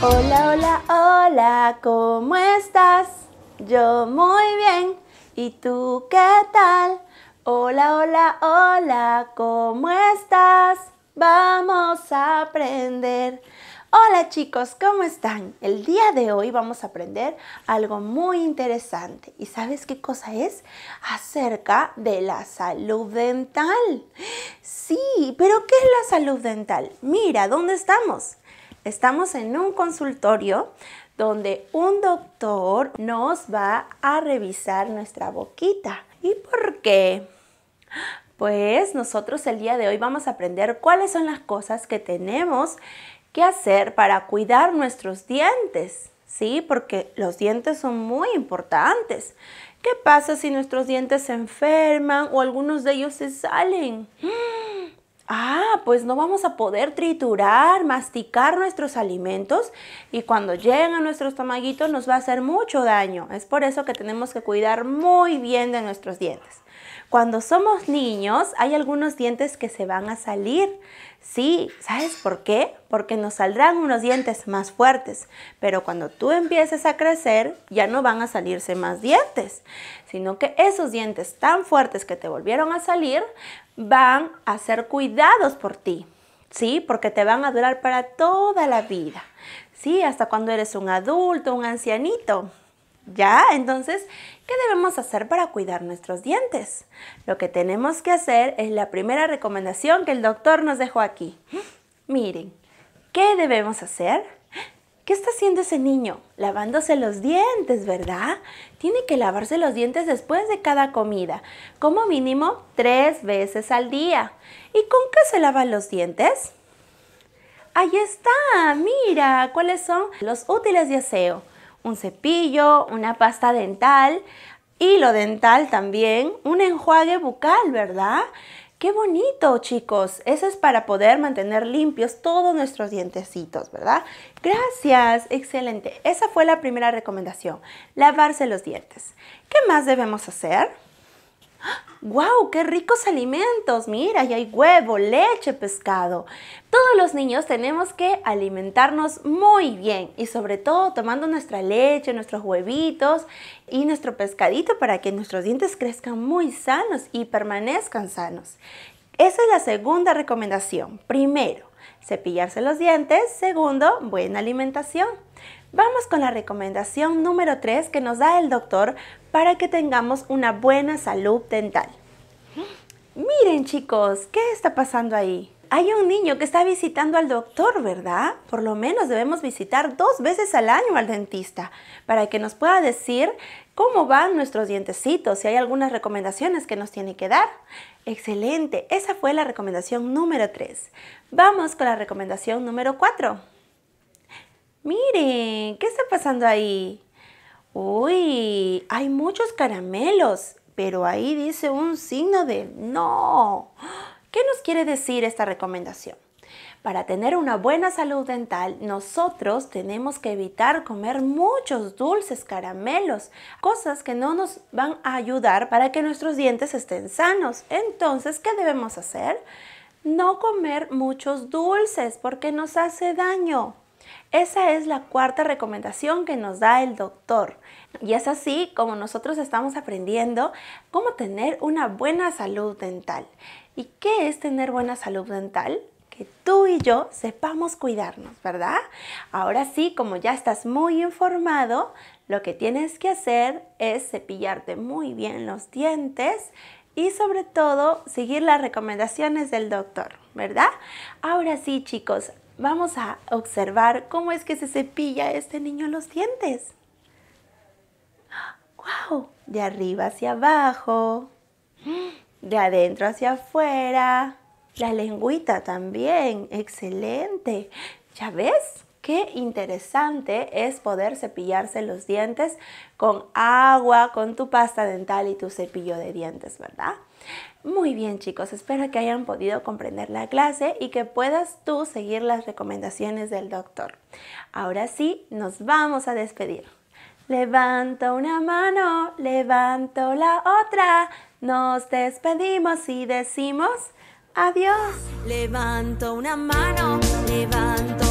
Hola, hola, hola, ¿cómo estás? Yo muy bien. ¿Y tú qué tal? Hola, hola, hola, ¿cómo estás? Vamos a aprender Hola chicos, ¿cómo están? El día de hoy vamos a aprender algo muy interesante. ¿Y sabes qué cosa es? Acerca de la salud dental. Sí, pero ¿qué es la salud dental? Mira, ¿dónde estamos? Estamos en un consultorio donde un doctor nos va a revisar nuestra boquita. ¿Y por qué? Pues nosotros el día de hoy vamos a aprender cuáles son las cosas que tenemos qué hacer para cuidar nuestros dientes, ¿sí? Porque los dientes son muy importantes. ¿Qué pasa si nuestros dientes se enferman o algunos de ellos se salen? Ah, pues no vamos a poder triturar, masticar nuestros alimentos y cuando lleguen a nuestros tomaguitos nos va a hacer mucho daño. Es por eso que tenemos que cuidar muy bien de nuestros dientes. Cuando somos niños hay algunos dientes que se van a salir. Sí, ¿sabes por qué? Porque nos saldrán unos dientes más fuertes, pero cuando tú empieces a crecer ya no van a salirse más dientes, sino que esos dientes tan fuertes que te volvieron a salir van a ser cuidados por ti. ¿sí? Porque te van a durar para toda la vida, ¿sí? Hasta cuando eres un adulto, un ancianito. ¿Ya? Entonces, ¿qué debemos hacer para cuidar nuestros dientes? Lo que tenemos que hacer es la primera recomendación que el doctor nos dejó aquí. Miren, ¿qué debemos hacer? ¿Qué está haciendo ese niño? Lavándose los dientes, ¿verdad? Tiene que lavarse los dientes después de cada comida, como mínimo tres veces al día. ¿Y con qué se lavan los dientes? Ahí está, mira, ¿cuáles son los útiles de aseo? un cepillo, una pasta dental, hilo dental también, un enjuague bucal, ¿verdad? ¡Qué bonito, chicos! Eso es para poder mantener limpios todos nuestros dientecitos, ¿verdad? Gracias, excelente. Esa fue la primera recomendación, lavarse los dientes. ¿Qué más debemos hacer? ¡Wow! ¡Qué ricos alimentos! Mira, hay huevo, leche, pescado. Todos los niños tenemos que alimentarnos muy bien y sobre todo tomando nuestra leche, nuestros huevitos y nuestro pescadito para que nuestros dientes crezcan muy sanos y permanezcan sanos. Esa es la segunda recomendación. Primero, cepillarse los dientes. Segundo, buena alimentación. Vamos con la recomendación número 3 que nos da el doctor para que tengamos una buena salud dental. Miren chicos, ¿qué está pasando ahí? Hay un niño que está visitando al doctor, ¿verdad? Por lo menos debemos visitar dos veces al año al dentista para que nos pueda decir cómo van nuestros dientecitos, y hay algunas recomendaciones que nos tiene que dar. Excelente, esa fue la recomendación número 3. Vamos con la recomendación número 4. Miren, ¿qué está pasando ahí? Uy, hay muchos caramelos, pero ahí dice un signo de no. ¿Qué nos quiere decir esta recomendación? Para tener una buena salud dental, nosotros tenemos que evitar comer muchos dulces, caramelos, cosas que no nos van a ayudar para que nuestros dientes estén sanos. Entonces, ¿qué debemos hacer? No comer muchos dulces porque nos hace daño. Esa es la cuarta recomendación que nos da el doctor. Y es así como nosotros estamos aprendiendo cómo tener una buena salud dental. ¿Y qué es tener buena salud dental? que tú y yo sepamos cuidarnos, ¿verdad? Ahora sí, como ya estás muy informado, lo que tienes que hacer es cepillarte muy bien los dientes y sobre todo seguir las recomendaciones del doctor, ¿verdad? Ahora sí, chicos, vamos a observar cómo es que se cepilla este niño los dientes. ¡Wow! De arriba hacia abajo, de adentro hacia afuera, la lengüita también, excelente. ¿Ya ves? Qué interesante es poder cepillarse los dientes con agua, con tu pasta dental y tu cepillo de dientes, ¿verdad? Muy bien chicos, espero que hayan podido comprender la clase y que puedas tú seguir las recomendaciones del doctor. Ahora sí, nos vamos a despedir. Levanto una mano, levanto la otra, nos despedimos y decimos adiós. Levanto una mano, levanto